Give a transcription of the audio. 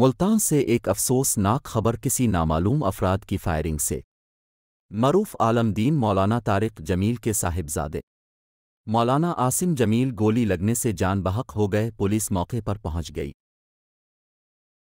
मुल्तान से एक अफसोसनाक खबर किसी नामालूम अफराद की फायरिंग से मरूफ आलमदीन मौलाना तारिक जमील के साहिबजादे मौलाना आसिम जमील गोली लगने से जान बहक हो गए पुलिस मौके पर पहुंच गई